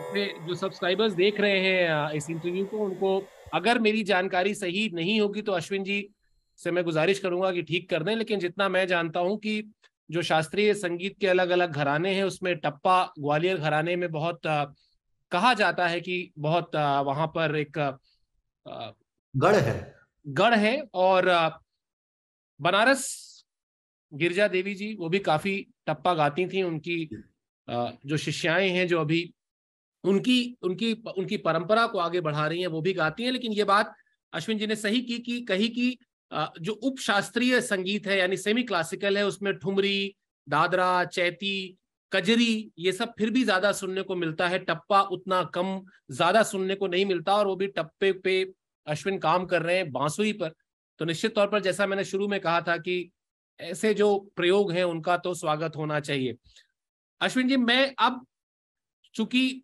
अपने जो सब्सक्राइबर्स देख रहे हैं इस इंटरव्यू को उनको अगर मेरी जानकारी सही नहीं होगी तो अश्विन जी से मैं गुजारिश करूंगा कि ठीक कर दें लेकिन जितना मैं जानता हूं कि जो शास्त्रीय संगीत के अलग अलग घराने हैं उसमें टप्पा ग्वालियर घराने में बहुत कहा जाता है कि बहुत वहां पर एक गढ़ है गढ़ है और बनारस गिरजा देवी जी वो भी काफी टप्पा गाती थी उनकी जो शिष्याएं हैं जो अभी उनकी उनकी उनकी परंपरा को आगे बढ़ा रही हैं वो भी गाती हैं लेकिन ये बात अश्विन जी ने सही की कि कही कि जो उप शास्त्रीय संगीत है यानी सेमी क्लासिकल है उसमें ठुमरी दादरा चैती कजरी ये सब फिर भी ज्यादा सुनने को मिलता है टप्पा उतना कम ज्यादा सुनने को नहीं मिलता और वो भी टप्पे पे अश्विन काम कर रहे हैं बांसुरी पर तो निश्चित तौर पर जैसा मैंने शुरू में कहा था कि ऐसे जो प्रयोग हैं उनका तो स्वागत होना चाहिए अश्विन जी मैं अब चूंकि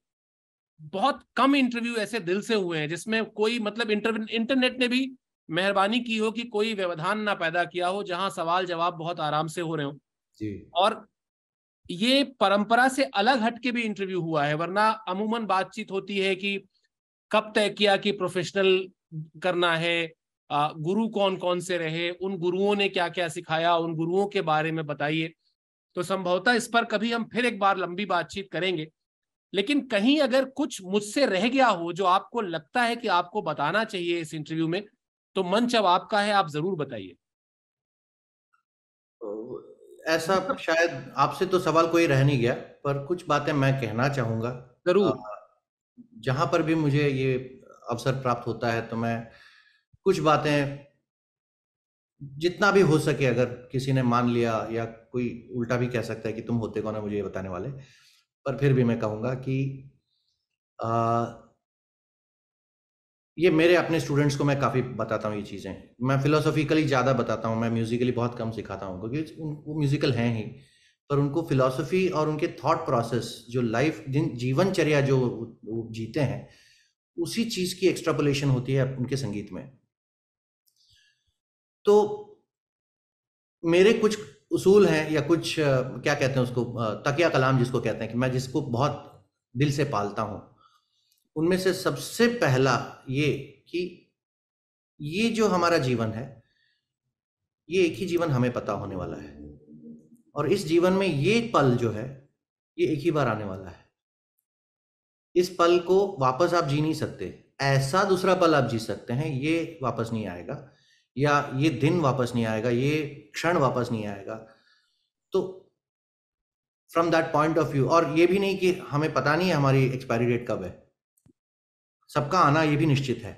बहुत कम इंटरव्यू ऐसे दिल से हुए हैं जिसमें कोई मतलब इंटरनेट ने भी मेहरबानी की हो कि कोई व्यवधान ना पैदा किया हो जहां सवाल जवाब बहुत आराम से हो रहे हो और ये परंपरा से अलग हटके भी इंटरव्यू हुआ है वरना अमूमन बातचीत होती है कि कब तय किया कि प्रोफेशनल करना है गुरु कौन कौन से रहे उन गुरुओं ने क्या क्या सिखाया उन गुरुओं के बारे में बताइए तो संभवतः इस पर कभी हम फिर एक बार लंबी बातचीत करेंगे लेकिन कहीं अगर कुछ मुझसे रह गया हो जो आपको लगता है कि आपको बताना चाहिए इस इंटरव्यू में तो मंच अब आपका है आप जरूर बताइए ऐसा शायद आपसे तो सवाल कोई रह नहीं गया पर कुछ बातें मैं कहना चाहूंगा जरूर जहां पर भी मुझे ये अवसर प्राप्त होता है तो मैं कुछ बातें जितना भी हो सके अगर किसी ने मान लिया या कोई उल्टा भी कह सकता है कि तुम होते कौन है मुझे ये बताने वाले पर फिर भी मैं कहूँगा कि आ, ये मेरे अपने स्टूडेंट्स को मैं काफ़ी बताता हूँ ये चीज़ें मैं फिलोसॉफिकली ज़्यादा बताता हूँ मैं म्यूज़िकली बहुत कम सिखाता हूँ क्योंकि वो म्यूज़िकल हैं ही पर उनको फिलॉसफी और उनके थॉट प्रोसेस जो लाइफ जिन जीवनचर्या जो वो जीते हैं उसी चीज़ की एक्स्ट्रापोलेशन होती है उनके संगीत में तो मेरे कुछ उसूल हैं या कुछ क्या कहते हैं उसको तकिया कलाम जिसको कहते हैं कि मैं जिसको बहुत दिल से पालता हूँ उनमें से सबसे पहला ये कि ये जो हमारा जीवन है ये एक ही जीवन हमें पता होने वाला है और इस जीवन में ये पल जो है ये एक ही बार आने वाला है इस पल को वापस आप जी नहीं सकते ऐसा दूसरा पल आप जी सकते हैं ये वापस नहीं आएगा या ये दिन वापस नहीं आएगा ये क्षण वापस नहीं आएगा तो from that point of view और ये भी नहीं कि हमें पता नहीं है हमारी एक्सपायरी डेट कब है सबका आना ये भी निश्चित है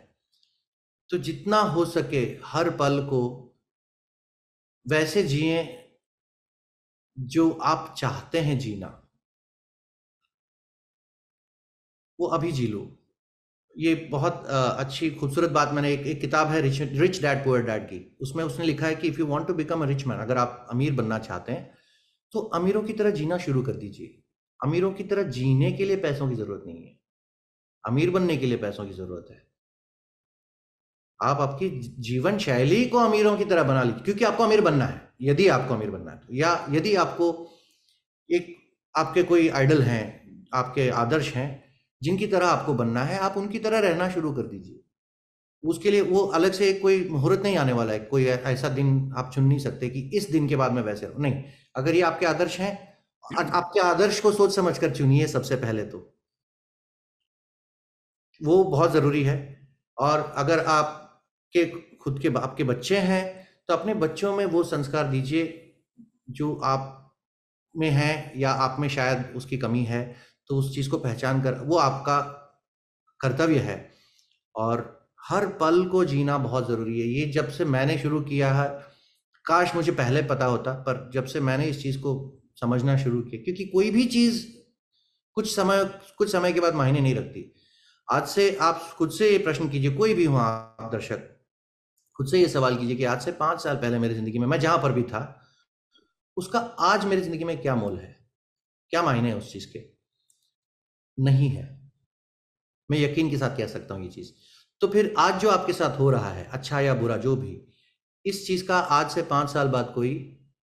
तो जितना हो सके हर पल को वैसे जिए जो आप चाहते हैं जीना वो अभी जी लो ये बहुत अच्छी खूबसूरत बात मैंने एक, एक किताब है rich rich dad poor dad की उसमें उसने लिखा है कि if you want to become a rich man अगर आप अमीर बनना चाहते हैं तो अमीरों की तरह जीना शुरू कर दीजिए अमीरों की तरह जीने के लिए पैसों की ज़रूरत नहीं है अमीर बनने के लिए पैसों की ज़रूरत है आप आपकी जीवन शैली को अमीरों की तरह बना लीजिए क्योंकि आपको अमीर बनना है यदि आपको अमीर बनना है तो या यदि आपको एक आपके कोई आइडल हैं आपके आदर्श हैं जिनकी तरह आपको बनना है आप उनकी तरह रहना शुरू कर दीजिए उसके लिए वो अलग से कोई मुहूर्त नहीं आने वाला है कोई ऐसा दिन आप चुन नहीं सकते कि इस दिन के बाद में वैसे रहूं नहीं अगर ये आपके आदर्श हैं आपके आदर्श को सोच समझ कर चुनिए सबसे पहले तो वो बहुत जरूरी है और अगर आप के खुद के आपके बच्चे हैं तो अपने बच्चों में वो संस्कार दीजिए जो आप में है या आप में शायद उसकी कमी है तो उस चीज़ को पहचान कर वो आपका कर्तव्य है और हर पल को जीना बहुत ज़रूरी है ये जब से मैंने शुरू किया है काश मुझे पहले पता होता पर जब से मैंने इस चीज़ को समझना शुरू किया क्योंकि कोई भी चीज़ कुछ समय कुछ समय के बाद मायने नहीं रखती आज से आप खुद से ये प्रश्न कीजिए कोई भी हो आप दर्शक खुद से ये सवाल कीजिए कि आज से पाँच साल पहले मेरी ज़िंदगी में मैं जहाँ पर भी था उसका आज मेरी ज़िंदगी में क्या मोल है क्या मायने है उस चीज़ के नहीं है मैं यकीन के साथ कह सकता हूं ये चीज़ तो फिर आज जो आपके साथ हो रहा है अच्छा या बुरा जो भी इस चीज़ का आज से पांच साल बाद कोई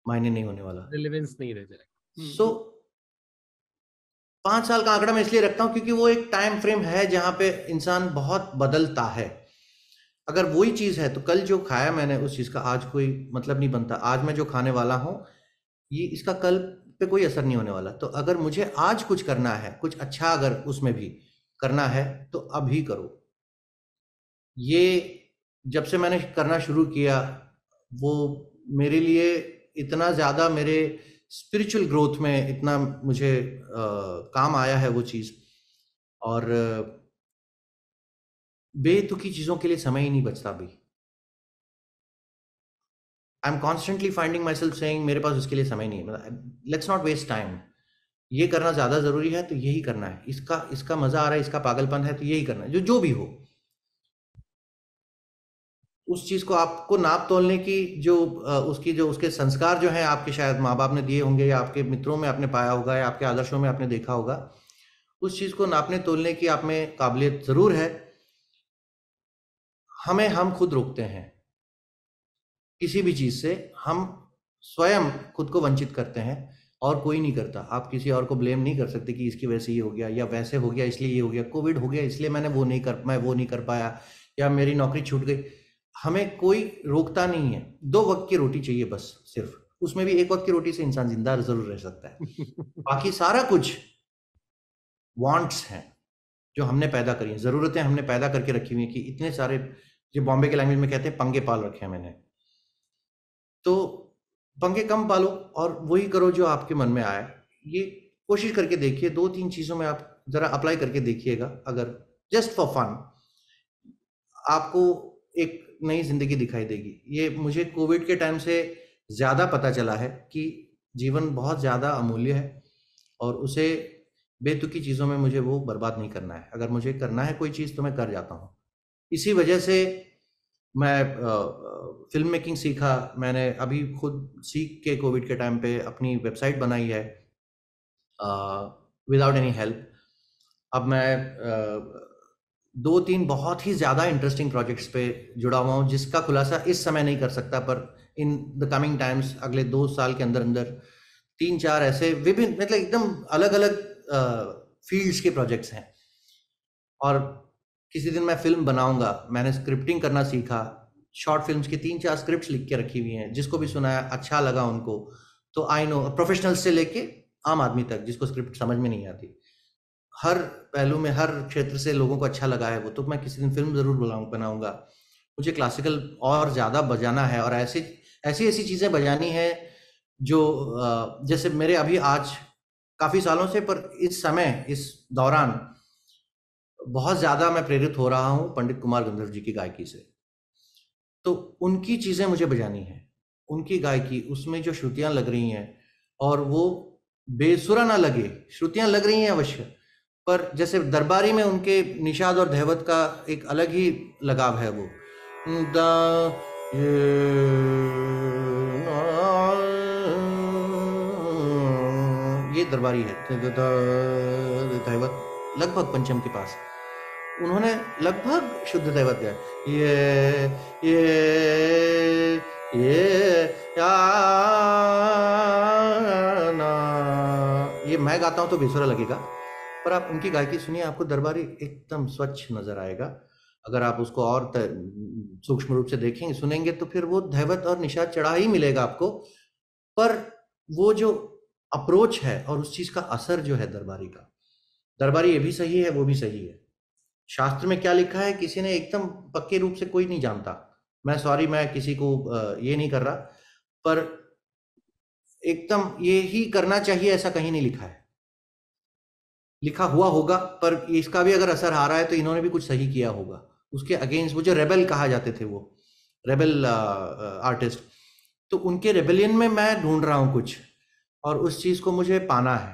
मायने नहीं होने वाला रिलेवेंस नहीं रह जाएगा सो हम्म। पांच साल का आंकड़ा मैं इसलिए रखता हूं क्योंकि वो एक टाइम फ्रेम है जहां पे इंसान बहुत बदलता है अगर वही चीज़ है तो कल जो खाया मैंने उस चीज़ का आज कोई मतलब नहीं बनता आज मैं जो खाने वाला हूं ये इसका कल पे कोई असर नहीं होने वाला तो अगर मुझे आज कुछ करना है कुछ अच्छा अगर उसमें भी करना है तो अभी करो ये जब से मैंने करना शुरू किया वो मेरे लिए इतना ज़्यादा मेरे स्पिरिचुअल ग्रोथ में इतना मुझे आ, काम आया है वो चीज़ और बेतुकी चीज़ों के लिए समय ही नहीं बचता अभी I am constantly finding myself saying मेरे पास उसके लिए समय नहीं है लेट्स नॉट वेस्ट टाइम ये करना ज़्यादा ज़रूरी है तो यही करना है इसका इसका मज़ा आ रहा है इसका पागलपन है तो यही करना है जो जो भी हो उस चीज़ को आपको नाप तोलने की जो उसकी जो उसके संस्कार जो हैं आपके शायद माँ बाप ने दिए होंगे या आपके मित्रों में आपने पाया होगा या आपके आदर्शों में आपने देखा होगा उस चीज़ को नापने तोलने की आप में काबिलियत ज़रूर है हमें हम खुद रोकते हैं किसी भी चीज से हम स्वयं खुद को वंचित करते हैं और कोई नहीं करता आप किसी और को ब्लेम नहीं कर सकते कि इसकी वजह से ये हो गया या वैसे हो गया इसलिए ये हो गया कोविड हो गया इसलिए मैंने वो नहीं कर मैं वो नहीं कर पाया या मेरी नौकरी छूट गई हमें कोई रोकता नहीं है दो वक्त की रोटी चाहिए बस सिर्फ उसमें भी एक वक्त की रोटी से इंसान जिंदा जरूर रह सकता है बाकी सारा कुछ वांट्स हैं जो हमने पैदा करी हैं जरूरतें हमने पैदा करके रखी हुई हैं कि इतने सारे जो बॉम्बे के लैंग्वेज में कहते हैं पंगे पाल रखे हैं मैंने तो पंखे कम पालो और वही करो जो आपके मन में आए ये कोशिश करके देखिए दो तीन चीज़ों में आप ज़रा अप्लाई करके देखिएगा अगर जस्ट फॉर फन आपको एक नई ज़िंदगी दिखाई देगी ये मुझे कोविड के टाइम से ज़्यादा पता चला है कि जीवन बहुत ज़्यादा अमूल्य है और उसे बेतुकी चीज़ों में मुझे वो बर्बाद नहीं करना है अगर मुझे करना है कोई चीज़ तो मैं कर जाता हूँ इसी वजह से मैं फिल्म मेकिंग सीखा मैंने अभी खुद सीख के कोविड के टाइम पे अपनी वेबसाइट बनाई है विदाउट एनी हेल्प अब मैं दो तीन बहुत ही ज़्यादा इंटरेस्टिंग प्रोजेक्ट्स पे जुड़ा हुआ हूँ जिसका खुलासा इस समय नहीं कर सकता पर इन द कमिंग टाइम्स अगले दो साल के अंदर अंदर तीन चार ऐसे विभिन्न मतलब एकदम अलग अलग फील्ड्स के प्रोजेक्ट्स हैं और किसी दिन मैं फिल्म बनाऊंगा मैंने स्क्रिप्टिंग करना सीखा शॉर्ट फिल्म्स की तीन चार स्क्रिप्ट लिख के रखी हुई हैं जिसको भी सुनाया अच्छा लगा उनको तो आई नो प्रोफेशनल से लेके आम आदमी तक जिसको स्क्रिप्ट समझ में नहीं आती हर पहलू में हर क्षेत्र से लोगों को अच्छा लगा है वो तो मैं किसी दिन फिल्म जरूर बुलाऊ बनाऊंगा मुझे क्लासिकल और ज़्यादा बजाना है और ऐसी ऐसी ऐसी चीज़ें बजानी है जो जैसे मेरे अभी आज काफ़ी सालों से पर इस समय इस दौरान बहुत ज़्यादा मैं प्रेरित हो रहा हूँ पंडित कुमार गंधर्व जी की गायकी से तो उनकी चीज़ें मुझे बजानी है उनकी गायकी उसमें जो श्रुतियाँ लग रही हैं और वो बेसुरा ना लगे श्रुतियाँ लग रही हैं अवश्य पर जैसे दरबारी में उनके निषाद और धैवत का एक अलग ही लगाव है वो ये, दरबारी है लगभग पंचम के पास उन्होंने लगभग शुद्ध दैवत गया ये ये ये या ना ये मैं गाता हूं तो बेसुरा लगेगा पर आप उनकी गायकी सुनिए आपको दरबारी एकदम स्वच्छ नजर आएगा अगर आप उसको और सूक्ष्म रूप से देखेंगे सुनेंगे तो फिर वो धैवत और निषाद चढ़ा ही मिलेगा आपको पर वो जो अप्रोच है और उस चीज का असर जो है दरबारी का दरबारी ये भी सही है वो भी सही है शास्त्र में क्या लिखा है किसी ने एकदम पक्के रूप से कोई नहीं जानता मैं सॉरी मैं किसी को ये नहीं कर रहा पर एकदम ये ही करना चाहिए ऐसा कहीं नहीं लिखा है लिखा हुआ होगा पर इसका भी अगर असर आ रहा है तो इन्होंने भी कुछ सही किया होगा उसके अगेंस्ट वो जो रेबल कहा जाते थे वो रेबल आर्टिस्ट तो उनके रेबेलियन में मैं ढूंढ रहा हूँ कुछ और उस चीज़ को मुझे पाना है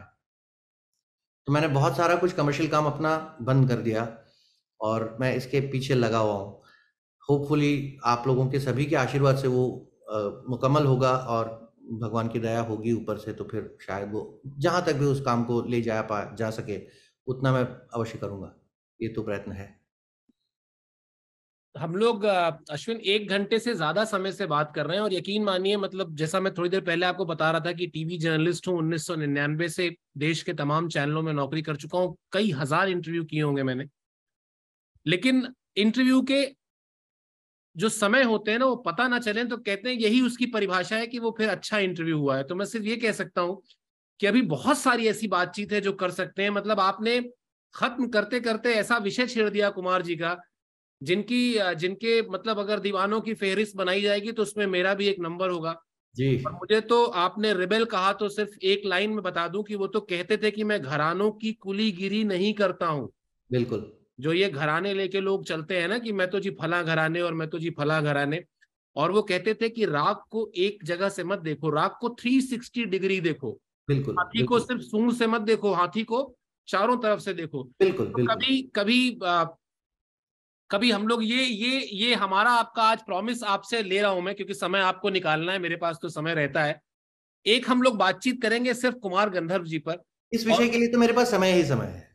तो मैंने बहुत सारा कुछ कमर्शियल काम अपना बंद कर दिया और मैं इसके पीछे लगा हुआ हूँ होपफुली आप लोगों के सभी के आशीर्वाद से वो आ, मुकम्मल होगा और भगवान की दया होगी ऊपर से तो फिर शायद वो जहाँ तक भी उस काम को ले जा पा जा सके उतना मैं अवश्य करूँगा ये तो प्रयत्न है हम लोग अश्विन एक घंटे से ज्यादा समय से बात कर रहे हैं और यकीन मानिए मतलब जैसा मैं थोड़ी देर पहले आपको बता रहा था कि टीवी जर्नलिस्ट हूँ 1999 से देश के तमाम चैनलों में नौकरी कर चुका हूँ कई हजार इंटरव्यू किए होंगे मैंने लेकिन इंटरव्यू के जो समय होते हैं ना वो पता ना चले तो कहते हैं यही उसकी परिभाषा है कि वो फिर अच्छा इंटरव्यू हुआ है तो मैं सिर्फ ये कह सकता हूँ कि अभी बहुत सारी ऐसी बातचीत है जो कर सकते हैं मतलब आपने खत्म करते करते ऐसा विषय छेड़ दिया कुमार जी का जिनकी जिनके मतलब अगर दीवानों की फेहरिस्त बनाई जाएगी तो उसमें मेरा भी एक नंबर होगा जी और मुझे तो आपने रिबेल कहा तो सिर्फ एक लाइन में बता दूं कि वो तो कहते थे कि मैं घरानों की कुलीगिरी नहीं करता हूं बिल्कुल जो ये घराने लेके लोग चलते हैं ना कि मैं तो जी फला घराने और मैं तो जी फला घराने और वो कहते थे कि राग को एक जगह से मत देखो राग को 360 डिग्री देखो बिल्कुल हाथी बिल्कुल, को सिर्फ सूंड से मत देखो हाथी को चारों तरफ से देखो बिल्कुल, तो बिल्कुल कभी कभी आ, कभी हम लोग ये ये ये हमारा आपका आज प्रॉमिस आपसे ले रहा हूं मैं क्योंकि समय आपको निकालना है मेरे पास तो समय रहता है एक हम लोग बातचीत करेंगे सिर्फ कुमार गंधर्व जी पर इस विषय के लिए तो मेरे पास समय ही समय है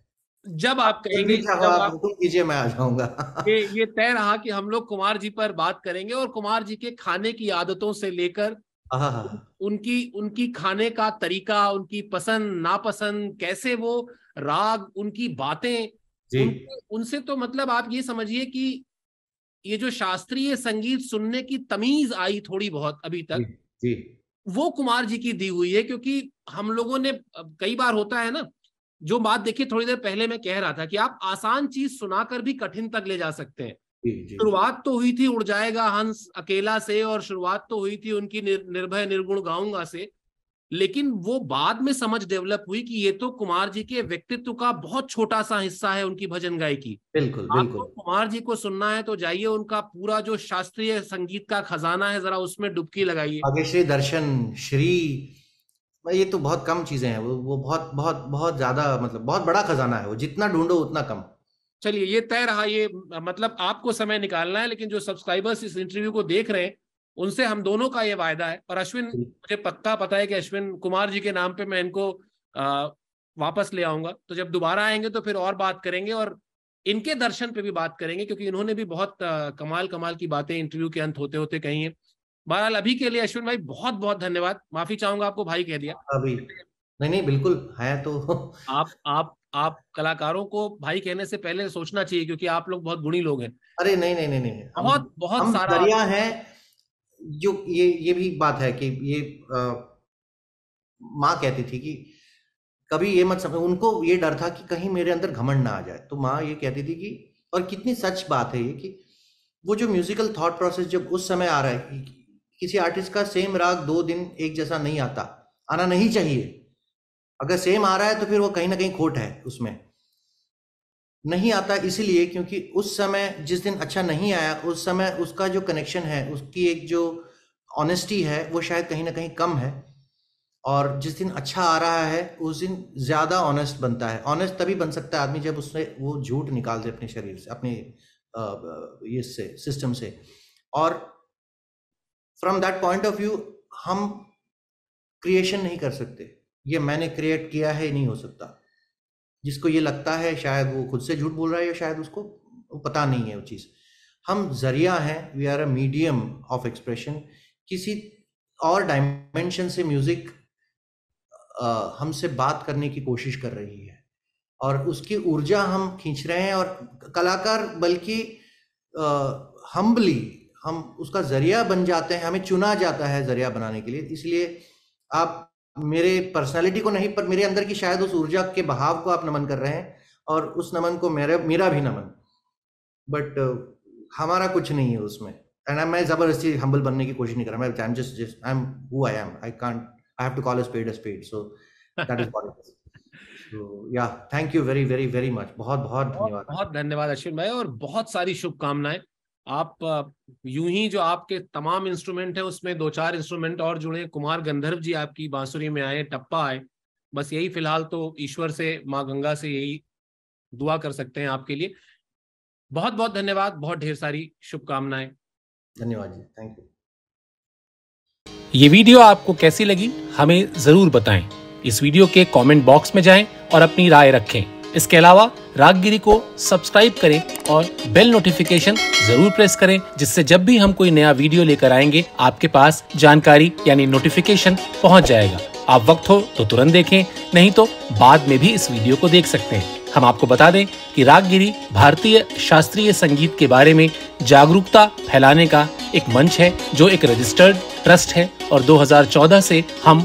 जब आप कहेंगे कीजिए मैं आ जाऊंगा ये ये तय रहा कि हम लोग कुमार जी पर बात करेंगे और कुमार जी के खाने की आदतों से लेकर उनकी उनकी खाने का तरीका उनकी पसंद नापसंद कैसे वो राग उनकी बातें उन, उनसे तो मतलब आप ये समझिए कि ये जो शास्त्रीय संगीत सुनने की तमीज आई थोड़ी बहुत अभी तक जी, जी। वो कुमार जी की दी हुई है क्योंकि हम लोगों ने कई बार होता है ना जो बात देखिए थोड़ी देर पहले मैं कह रहा था कि आप आसान चीज सुनाकर भी कठिन तक ले जा सकते हैं शुरुआत तो हुई थी उड़ जाएगा हंस अकेला से और शुरुआत तो हुई थी उनकी निर, निर्भय निर्गुण गाऊंगा से लेकिन वो बाद में समझ डेवलप हुई कि ये तो कुमार जी के व्यक्तित्व का बहुत छोटा सा हिस्सा है उनकी भजन गायकी बिल्कुल तो कुमार जी को सुनना है तो जाइए उनका पूरा जो शास्त्रीय संगीत का खजाना है जरा उसमें डुबकी लगाइए दर्शन श्री भाई ये तो बहुत कम चीज़ें हैं वो वो बहुत बहुत बहुत ज़्यादा मतलब बहुत बड़ा खजाना है वो जितना ढूंढो उतना कम चलिए ये तय रहा ये मतलब आपको समय निकालना है लेकिन जो सब्सक्राइबर्स इस इंटरव्यू को देख रहे हैं उनसे हम दोनों का ये वायदा है और अश्विन मुझे पक्का पता है कि अश्विन कुमार जी के नाम पे मैं इनको आ, वापस ले आऊंगा तो जब दोबारा आएंगे तो फिर और बात करेंगे और इनके दर्शन पे भी बात करेंगे क्योंकि इन्होंने भी बहुत आ, कमाल कमाल की बातें इंटरव्यू के अंत होते होते कही हैं बहरहाल अभी के लिए अश्विन भाई बहुत बहुत धन्यवाद माफी चाहूंगा आपको भाई कह दिया अभी नहीं नहीं बिल्कुल है तो आप आप आप कलाकारों को भाई कहने से पहले सोचना चाहिए क्योंकि आप लोग बहुत गुणी लोग हैं अरे नहीं नहीं नहीं नहीं बहुत बहुत हम सारा दरिया है जो ये ये भी बात है कि ये माँ कहती थी कि कभी ये मत समझ उनको ये डर था कि कहीं मेरे अंदर घमंड ना आ जाए तो माँ ये कहती थी कि और कितनी सच बात है ये कि वो जो म्यूजिकल थॉट प्रोसेस जब उस समय आ रहा है किसी आर्टिस्ट का सेम राग दो दिन एक जैसा नहीं आता आना नहीं चाहिए अगर सेम आ रहा है तो फिर वो कहीं ना कहीं खोट है उसमें नहीं आता इसीलिए क्योंकि उस समय जिस दिन अच्छा नहीं आया उस समय उसका जो कनेक्शन है उसकी एक जो ऑनेस्टी है वो शायद कहीं ना कहीं कम है और जिस दिन अच्छा आ रहा है उस दिन ज़्यादा ऑनेस्ट बनता है ऑनेस्ट तभी बन सकता है आदमी जब उसने वो झूठ निकाल दे अपने शरीर से अपने इससे सिस्टम से और from that point of view हम क्रिएशन नहीं कर सकते ये मैंने क्रिएट किया है नहीं हो सकता जिसको ये लगता है शायद वो खुद से झूठ बोल रहा है या शायद उसको पता नहीं है वो चीज़ हम जरिया हैं we are a medium of expression किसी और डायमेंशन से म्यूज़िक हमसे बात करने की कोशिश कर रही है और उसकी ऊर्जा हम खींच रहे हैं और कलाकार बल्कि हम्बली हम उसका जरिया बन जाते हैं हमें चुना जाता है जरिया बनाने के लिए इसलिए आप मेरे पर्सनालिटी को नहीं पर मेरे अंदर की शायद उस ऊर्जा के बहाव को आप नमन कर रहे हैं और उस नमन को मेरा मेरा भी नमन बट uh, हमारा कुछ नहीं है उसमें एंड मैं जबरदस्ती हम्बल बनने की कोशिश नहीं कर रहा मैं just I am am can't have to call spade spade so that is yeah thank you very very very much बहुत बहुत धन्यवाद बहुत धन्यवाद अश्विन भाई और बहुत सारी शुभकामनाएं आप यूं ही जो आपके तमाम इंस्ट्रूमेंट हैं उसमें दो चार इंस्ट्रूमेंट और जुड़े कुमार गंधर्व जी आपकी बांसुरी में आए टप्पा आए बस यही फिलहाल तो ईश्वर से माँ गंगा से यही दुआ कर सकते हैं आपके लिए बहुत बहुत धन्यवाद बहुत ढेर सारी शुभकामनाएं धन्यवाद जी थैंक यू ये वीडियो आपको कैसी लगी हमें जरूर बताएं इस वीडियो के कमेंट बॉक्स में जाएं और अपनी राय रखें इसके अलावा रागगिरी को सब्सक्राइब करें और बेल नोटिफिकेशन जरूर प्रेस करें जिससे जब भी हम कोई नया वीडियो लेकर आएंगे आपके पास जानकारी यानी नोटिफिकेशन पहुंच जाएगा आप वक्त हो तो तुरंत देखें नहीं तो बाद में भी इस वीडियो को देख सकते हैं हम आपको बता दें कि रागगिरी भारतीय शास्त्रीय संगीत के बारे में जागरूकता फैलाने का एक मंच है जो एक रजिस्टर्ड ट्रस्ट है और 2014 से हम